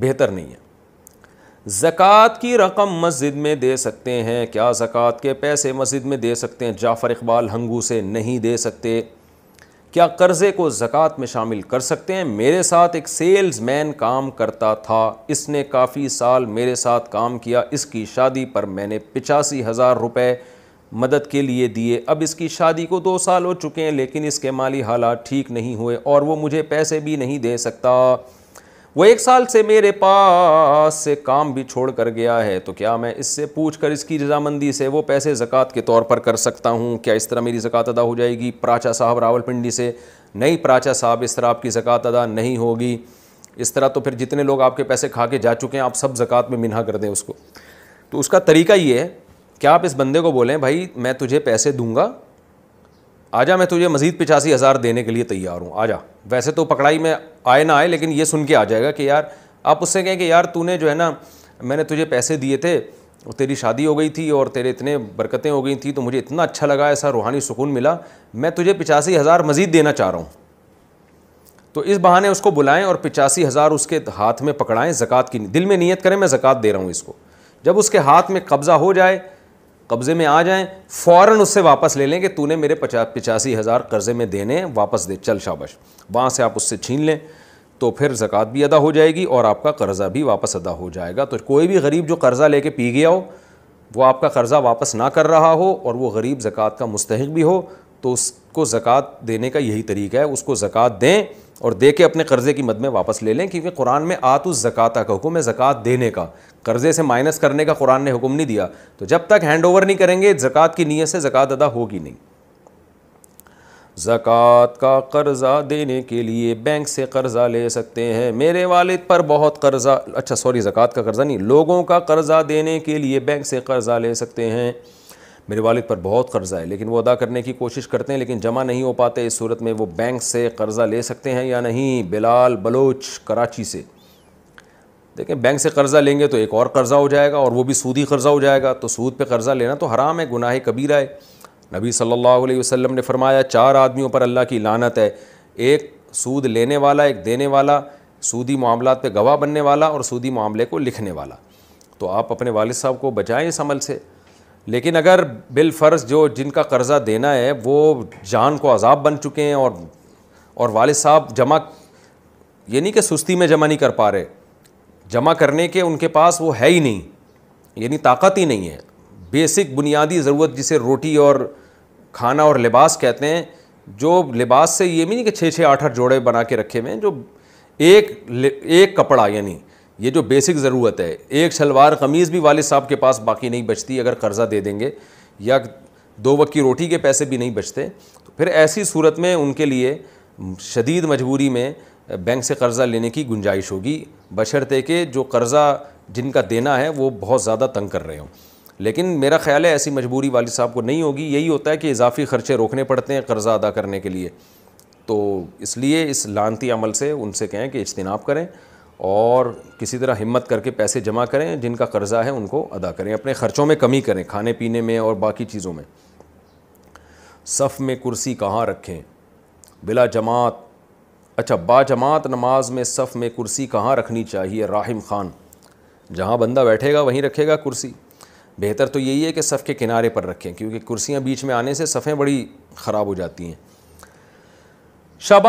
बेहतर नहीं है ज़क़़त की रकम मस्जिद में दे सकते हैं क्या ज़क़़त के पैसे मस्जिद में दे सकते हैं जाफ़र इकबाल हंगू से नहीं दे सकते क्या कर्ज़े को ज़क़़त में शामिल कर सकते हैं मेरे साथ एक सेल्स मैन काम करता था इसने काफ़ी साल मेरे साथ काम किया इसकी शादी पर मैंने पिचासी हज़ार रुपये मदद के लिए दिए अब इसकी शादी को दो साल हो चुके हैं लेकिन इसके माली हालात ठीक नहीं हुए और वो मुझे पैसे भी नहीं दे सकता वो एक साल से मेरे पास से काम भी छोड़ कर गया है तो क्या मैं इससे पूछ कर इसकी रजामंदी से वो पैसे ज़क़़त के तौर पर कर सकता हूँ क्या इस तरह मेरी ज़क़़त अदा हो जाएगी प्राचा साहब रावलपिंडी से नहीं प्राचा साहब इस तरह आपकी ज़क़़त अदा नहीं होगी इस तरह तो फिर जितने लोग आपके पैसे खा के जा चुके हैं आप सब ज़क़़त में मिना कर दें उसको तो उसका तरीका ये है कि आप इस बंदे को बोलें भाई मैं तुझे पैसे दूंगा आजा मैं तुझे मज़ीद पिचासी हज़ार देने के लिए तैयार हूँ आजा वैसे तो पकड़ाई में आए ना आए लेकिन ये सुन के आ जाएगा कि यार आप उससे कहें कि यार तूने जो है ना मैंने तुझे पैसे दिए थे तेरी शादी हो गई थी और तेरे इतने बरकतें हो गई थी तो मुझे इतना अच्छा लगा ऐसा रूहानी सुकून मिला मैं तुझे पिचासी हज़ार मज़ीद देना चाह रहा हूँ तो इस बहाने उसको बुलाएं और पिचासी हज़ार उसके हाथ में पकड़ाएं ज़क़़त की दिल में नीयत करें मैं ज़क़ात दे रहा हूँ इसको जब उसके हाथ में कब्ज़ा हो जाए कब्ज़े में आ जाएं फ़ौर उससे वापस ले लें कि तूने मेरे पचा पिचासी हज़ार कर्ज़े में देने वापस दे चल शाबश वहाँ से आप उससे छीन लें तो फिर ज़क़़त भी अदा हो जाएगी और आपका कर्ज़ा भी वापस अदा हो जाएगा तो कोई भी गरीब जो कर्ज़ा लेके पी गया हो वो आपका कर्ज़ा वापस ना कर रहा हो और वो गरीब ज़क़़त का मुस्तक भी हो तो उसको ज़क़़त देने का यही तरीका है उसको ज़क़़त दें और दे के अपने कर्ज़े की मद में वापस ले लें क्योंकि कुरान में आतु जक़ात का हुक्म है जक़ात देने का कर्ज़े से माइनस करने का कुरान ने हुक्म नहीं दिया तो जब तक हैंड ओवर नहीं करेंगे ज़क़़त की नीयत से ज़क़़त अदा होगी नहीं जक़ात का कर्ज़ा देने के लिए बैंक से कर्ज़ा ले सकते हैं मेरे वालिद पर बहुत कर्ज़ा अच्छा सॉरी ज़क़़त का कर्ज़ा नहीं लोगों का कर्ज़ा देने के लिए बैंक से कर्ज़ा ले सकते हैं मेरे वालिद पर बहुत कर्ज़ा है लेकिन वो अदा करने की कोशिश करते हैं लेकिन जमा नहीं हो पाते इस सूरत में वो बैंक से कर्ज़ा ले सकते हैं या नहीं बिलाल बलोच कराची से देखें बैंक से कर्ज़ा लेंगे तो एक और कर्ज़ा हो जाएगा और वो भी सूदी कर्ज़ा हो जाएगा तो सूद पे कर्ज़ा लेना तो हराम है गुनाह कबीरा है नबी सल्लल्लाहु अलैहि वसल्लम ने फरमाया चार आदमियों पर अल्लाह की लानत है एक सूद लेने वाला एक देने वाला सूदी मामला पे गवाह बनने वाला और सूदी मामले को लिखने वाला तो आप अपने वालद साहब को बचाएं इस अमल से लेकिन अगर बिलफर्ज जो जिनका कर्ज़ा देना है वो जान को अजाब बन चुके हैं और और वाल साहब जमा ये नहीं कि सुस्ती में जमा नहीं कर पा रहे जमा करने के उनके पास वो है ही नहीं यानी ताकत ही नहीं है बेसिक बुनियादी ज़रूरत जिसे रोटी और खाना और लिबास कहते हैं जो लिबास से ये भी नहीं कि छः छः आठ आठ जोड़े बना के रखे हुए हैं जो एक एक कपड़ा यानी ये जो बेसिक ज़रूरत है एक शलवार कमीज़ भी वाले साहब के पास बाकी नहीं बचती अगर कर्ज़ा दे देंगे या दो वक्त की रोटी के पैसे भी नहीं बचते तो फिर ऐसी सूरत में उनके लिए शदीद मजबूरी में बैंक से कर्ज़ा लेने की गुंजाइश होगी बशर्ते के जो कर्ज़ा जिनका देना है वो बहुत ज़्यादा तंग कर रहे हों लेकिन मेरा ख्याल है ऐसी मजबूरी वालद साहब को नहीं होगी यही होता है कि इजाफी खर्चे रोकने पड़ते हैं कर्ज़ा अदा करने के लिए तो इसलिए इस लानती अमल से उनसे कहें कि इज्तनाब करें और किसी तरह हिम्मत करके पैसे जमा करें जिनका कर्ज़ा है उनको अदा करें अपने ख़र्चों में कमी करें खाने पीने में और बाकी चीज़ों में सफ़ में कुर्सी कहाँ रखें बिला जमात अच्छा बाजमात नमाज में सफ़ में कुर्सी कहाँ रखनी चाहिए राहिम ख़ान जहाँ बंदा बैठेगा वहीं रखेगा कुर्सी बेहतर तो यही है कि सफ़ के किनारे पर रखें क्योंकि कुर्सियाँ बीच में आने से सफ़ें बड़ी ख़राब हो जाती हैं शबा